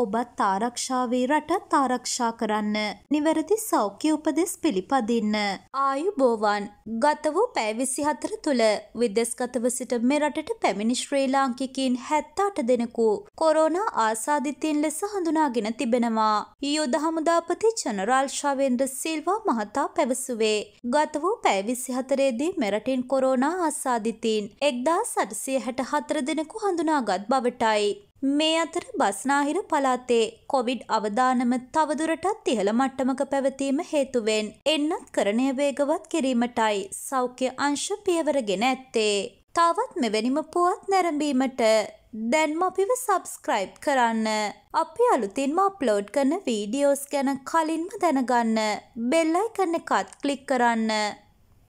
ඔබත් ආරක්ෂාවේ රටත් ආරක්ෂා කරන්න. නිවැරදි සෞඛ්‍ය උපදෙස් පිළිපදින්න. ආයුබෝවන් ගත වූ පැය විසිහතර තුළ විදෙස්ගතව සිට මෙරටට පැමිණි ශ්‍රී ලාංකිකින් හැත්තාට දෙනෙකු කොරෝනා ආසාධිතීන් ලෙස හඳුනාගෙන තිබෙනවා. යුද හමුදාපති ජනරාල් ශවෙන්ද්‍ර සිල්වා මහතා පැවසුවේ. ගත වූ පැය විසිහතරේදී මෙරටින් කොරෝනා ආසාධිතීන් එක්දා සටසිය හැට හතර දෙනෙකු හඳුනාගත් බවටයි. මේ අතර බස්නාහිර පළාතේ කොවිඩ් අවදානම තවදුරටත් ඉහළ මට්ටමක පැවතීම හේතුවෙන් එන්නත් කරණය වේගවත් කිරීමටයි සෞඛ්‍ය අංශ පියවරගෙන ඇත්තේ. තවත් මෙවැනිම පුවත් නැරඹීමට දැන්ම අපිව සබස්ක්‍රයිබ් කරන්න. අපි අලුතින්ම අප්ලෝඩ් කරන වීඩියෝස් ගැන කලින්ම දැනගන්න බෙල්ලයි කන්න එකත් කලික් කරන්න.